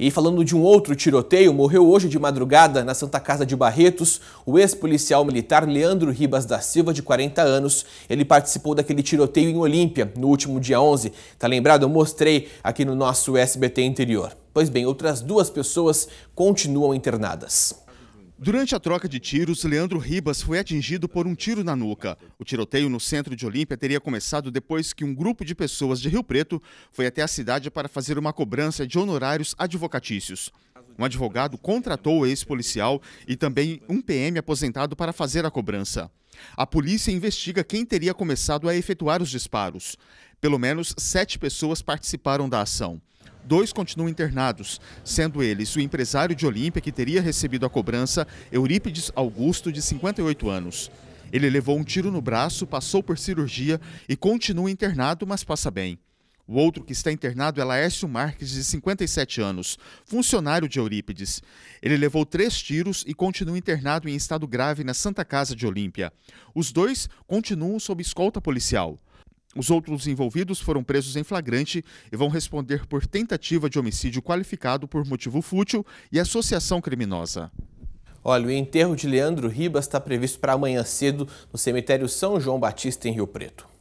E falando de um outro tiroteio, morreu hoje de madrugada na Santa Casa de Barretos o ex-policial militar Leandro Ribas da Silva, de 40 anos. Ele participou daquele tiroteio em Olímpia no último dia 11. Tá lembrado? Eu mostrei aqui no nosso SBT Interior. Pois bem, outras duas pessoas continuam internadas. Durante a troca de tiros, Leandro Ribas foi atingido por um tiro na nuca. O tiroteio no centro de Olímpia teria começado depois que um grupo de pessoas de Rio Preto foi até a cidade para fazer uma cobrança de honorários advocatícios. Um advogado contratou o ex policial e também um PM aposentado para fazer a cobrança. A polícia investiga quem teria começado a efetuar os disparos. Pelo menos sete pessoas participaram da ação. Dois continuam internados, sendo eles o empresário de Olímpia, que teria recebido a cobrança, Eurípides Augusto, de 58 anos. Ele levou um tiro no braço, passou por cirurgia e continua internado, mas passa bem. O outro que está internado é Laércio Marques, de 57 anos, funcionário de Eurípides. Ele levou três tiros e continua internado em estado grave na Santa Casa de Olímpia. Os dois continuam sob escolta policial. Os outros envolvidos foram presos em flagrante e vão responder por tentativa de homicídio qualificado por motivo fútil e associação criminosa. Olha, o enterro de Leandro Ribas está previsto para amanhã cedo no cemitério São João Batista, em Rio Preto.